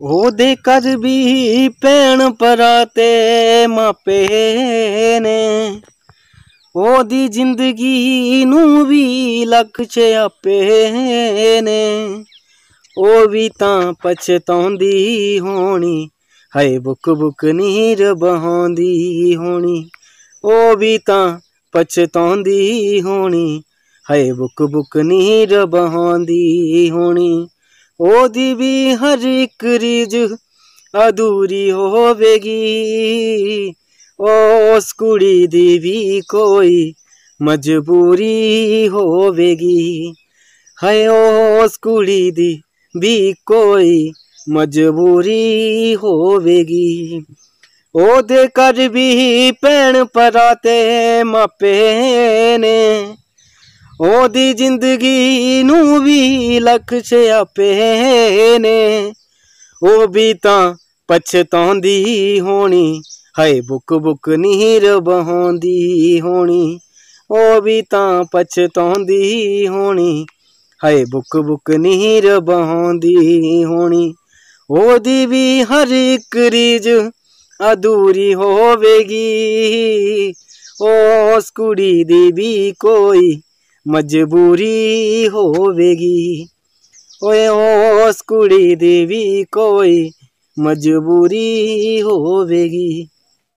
ਉਹਦੇ ਕਜ ਵੀ ਪੈਣ ਪਰਾਤੇ ਮਾਪੇ ਨੇ ਉਹਦੀ ਜ਼ਿੰਦਗੀ ਨੂੰ ਵੀ ਲੱਖ ਆਪੇ ਨੇ ਉਹ ਵੀ ਤਾਂ ਪਛਤਾਉਂਦੀ ਹੋਣੀ ਹਏ ਬੁੱਕ ਬੁੱਕ ਨੀਰ ਬਹਾਉਂਦੀ ਹੋਣੀ ਉਹ ਵੀ ਤਾਂ ਪਛਤਾਉਂਦੀ ਹੋਣੀ ਹਏ ਬੁੱਕ ਬੁੱਕ ਨੀਰ ਬਹਾਉਂਦੀ ਹੋਣੀ ਉਹਦੀ ਵੀ ਹਰ ਇੱਕ ਰੀਜ ਅਧੂਰੀ ਹੋਵੇਗੀ ਉਸ ਕੁੜੀ ਦੀ ਵੀ ਕੋਈ ਮਜਬੂਰੀ ਹੋਵੇਗੀ ਹਏ ਉਸ ਕੁੜੀ ਦੀ ਵੀ ਕੋਈ ਮਜਬੂਰੀ ਹੋਵੇਗੀ ਉਹਦੇ ਕਰ ਵੀ ਪੈਣ ਪਰਾਤੇ ਮਾਪੇ ਨੇ ਉਹਦੀ ਜ਼ਿੰਦਗੀ ਨੂੰ ਵੀ ਲੱਖ ਛਿਆਪੇ ਨੇ ਉਹ ਵੀ ਤਾਂ ਪਛਤਾਉਂਦੀ ਹੋਣੀ ਹਏ ਬੁੱਕ ਬੁੱਕ ਨੀਰ ਬਹੋਂਦੀ ਹੋਣੀ ਉਹ ਵੀ ਤਾਂ ਪਛਤਾਉਂਦੀ ਹੋਣੀ ਹਏ ਬੁੱਕ ਬੁੱਕ ਨੀਰ ਬਹੋਂਦੀ ਹੋਣੀ ਉਹਦੀ ਵੀ ਹਰ ਇੱਕ ਰੀਜ ਅਧੂਰੀ ਹੋਵੇਗੀ ਉਸ ਕੁੜੀ ਦੀ ਵੀ ਕੋਈ ਮਜਬੂਰੀ ਹੋਵੇਗੀ ਓਏ ਉਸ ਕੁੜੀ ਦੀ ਵੀ ਕੋਈ ਮਜਬੂਰੀ ਹੋਵੇਗੀ